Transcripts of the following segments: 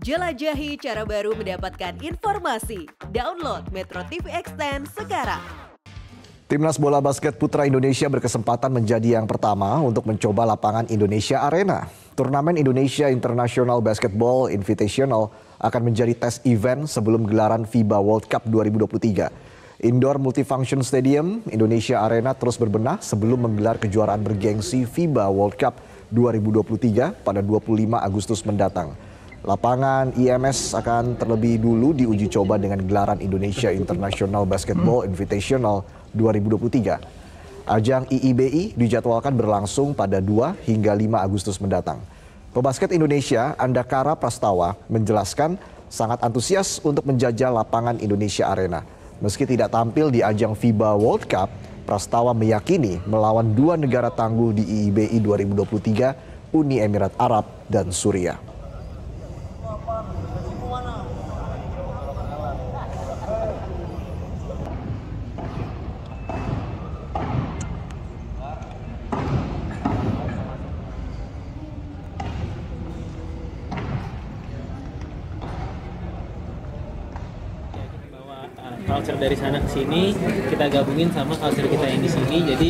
Jelajahi cara baru mendapatkan informasi. Download Metro TV Extend sekarang. Timnas bola basket putra Indonesia berkesempatan menjadi yang pertama untuk mencoba lapangan Indonesia Arena. Turnamen Indonesia International Basketball Invitational akan menjadi tes event sebelum gelaran FIBA World Cup 2023. Indoor Multifunction Stadium Indonesia Arena terus berbenah sebelum menggelar kejuaraan bergengsi FIBA World Cup 2023 pada 25 Agustus mendatang. Lapangan IMS e akan terlebih dulu diuji coba dengan gelaran Indonesia International Basketball Invitational 2023. Ajang IIBI dijadwalkan berlangsung pada 2 hingga 5 Agustus mendatang. Pebasket Indonesia Andakara Prastawa menjelaskan sangat antusias untuk menjajah lapangan Indonesia Arena. Meski tidak tampil di ajang FIBA World Cup, Prastawa meyakini melawan dua negara tangguh di IIBI 2023, Uni Emirat Arab dan Suriah. culture dari sana ke sini kita gabungin sama culture kita yang di sini jadi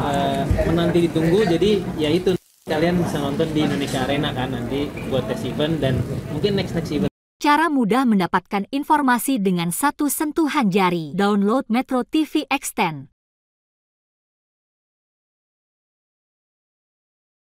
uh, menanti ditunggu jadi ya itu kalian bisa nonton di Indonesia Arena kan nanti buat tes event dan mungkin next next event Cara mudah mendapatkan informasi dengan satu sentuhan jari. Download Metro TV Extend.